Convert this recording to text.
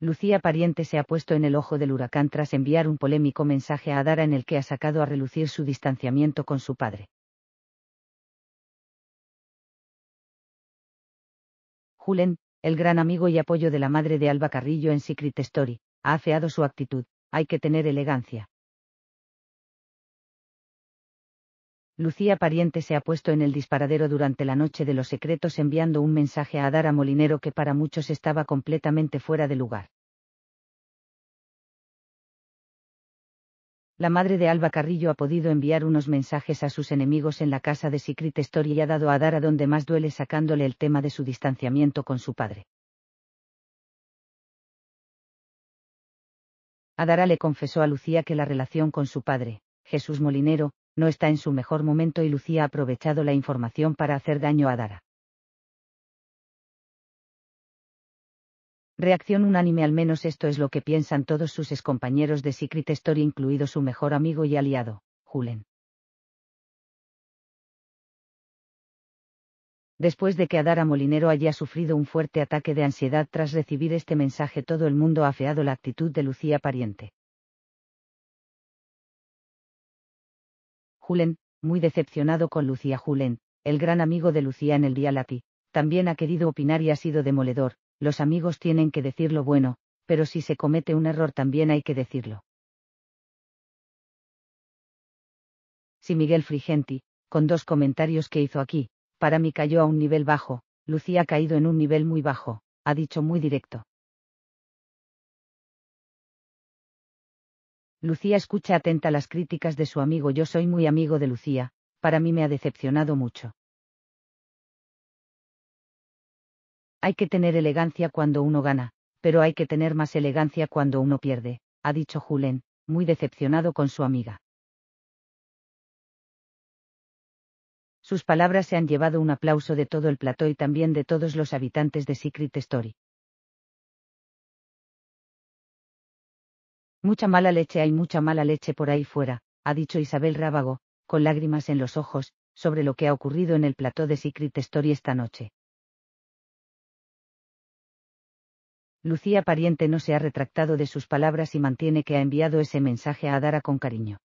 Lucía Pariente se ha puesto en el ojo del huracán tras enviar un polémico mensaje a Adara en el que ha sacado a relucir su distanciamiento con su padre. Julen, el gran amigo y apoyo de la madre de Alba Carrillo en Secret Story, ha afeado su actitud, hay que tener elegancia. Lucía Pariente se ha puesto en el disparadero durante la noche de los secretos enviando un mensaje a Adara Molinero que para muchos estaba completamente fuera de lugar. La madre de Alba Carrillo ha podido enviar unos mensajes a sus enemigos en la casa de Secret Story y ha dado a Adara donde más duele sacándole el tema de su distanciamiento con su padre. Adara le confesó a Lucía que la relación con su padre, Jesús Molinero, no está en su mejor momento y Lucía ha aprovechado la información para hacer daño a Dara. Reacción unánime al menos esto es lo que piensan todos sus excompañeros de Secret Story incluido su mejor amigo y aliado, Julen. Después de que Adara Molinero haya sufrido un fuerte ataque de ansiedad tras recibir este mensaje todo el mundo ha afeado la actitud de Lucía Pariente. Julen, muy decepcionado con Lucía Julen, el gran amigo de Lucía en el Dialapi, también ha querido opinar y ha sido demoledor, los amigos tienen que decir lo bueno, pero si se comete un error también hay que decirlo. Si Miguel Frigenti, con dos comentarios que hizo aquí, para mí cayó a un nivel bajo, Lucía ha caído en un nivel muy bajo, ha dicho muy directo. Lucía escucha atenta las críticas de su amigo. Yo soy muy amigo de Lucía, para mí me ha decepcionado mucho. Hay que tener elegancia cuando uno gana, pero hay que tener más elegancia cuando uno pierde, ha dicho Julen, muy decepcionado con su amiga. Sus palabras se han llevado un aplauso de todo el plató y también de todos los habitantes de Secret Story. Mucha mala leche hay mucha mala leche por ahí fuera, ha dicho Isabel Rábago, con lágrimas en los ojos, sobre lo que ha ocurrido en el plató de Secret Story esta noche. Lucía Pariente no se ha retractado de sus palabras y mantiene que ha enviado ese mensaje a Adara con cariño.